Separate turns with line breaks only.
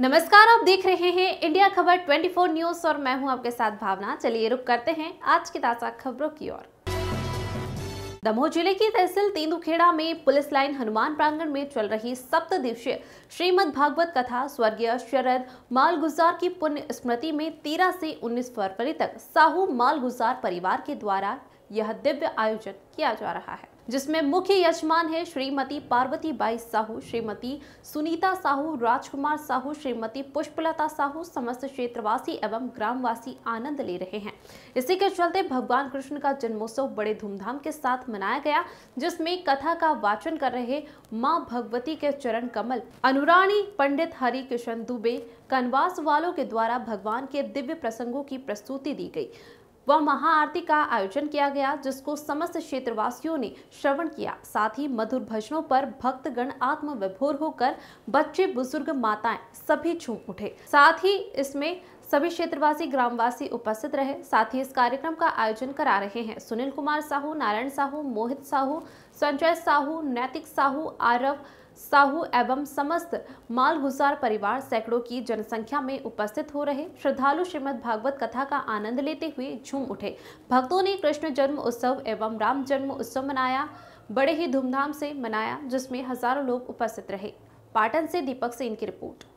नमस्कार आप देख रहे हैं इंडिया खबर 24 न्यूज और मैं हूं आपके साथ भावना चलिए रुक करते हैं आज की ताजा खबरों की ओर दमोह जिले की तहसील तेंदुखेड़ा में पुलिस लाइन हनुमान प्रांगण में चल रही सप्त दिवसीय श्रीमद भागवत कथा स्वर्गीय शरद मालगुजार की पुण्य स्मृति में 13 से 19 फरवरी तक साहू मालगुजार परिवार के द्वारा यह दिव्य आयोजन किया जा रहा है जिसमें मुख्य यजमान है श्रीमती पार्वती बाई साहू श्रीमती सुनीता साहू राजकुमार साहू श्रीमती पुष्पलता साहू समस्त क्षेत्रवासी एवं ग्रामवासी आनंद ले रहे हैं इसी के चलते भगवान कृष्ण का जन्मोत्सव बड़े धूमधाम के साथ मनाया गया जिसमें कथा का वाचन कर रहे माँ भगवती के चरण कमल अनुराणी पंडित हरि किशन दुबे कनवास वालों के द्वारा भगवान के दिव्य प्रसंगों की प्रस्तुति दी गई व महाआरती का आयोजन किया गया जिसको समस्त क्षेत्रवासियों ने श्रवण किया साथ ही मधुर भजनों पर भक्तगण आत्म विभोर होकर बच्चे बुजुर्ग माताएं सभी छूप उठे साथ ही इसमें सभी क्षेत्रवासी ग्रामवासी उपस्थित रहे साथ ही इस कार्यक्रम का आयोजन करा रहे हैं सुनील कुमार साहू नारायण साहू मोहित साहू संजय साहू नैतिक साहू आरव साहू एवं समस्त मालगुजार परिवार सैकड़ों की जनसंख्या में उपस्थित हो रहे श्रद्धालु श्रीमद भागवत कथा का आनंद लेते हुए झूम उठे भक्तों ने कृष्ण जन्म उत्सव एवं राम जन्म उत्सव मनाया बड़े ही धूमधाम से मनाया जिसमें हजारों लोग उपस्थित रहे पाटन से दीपक सेन की रिपोर्ट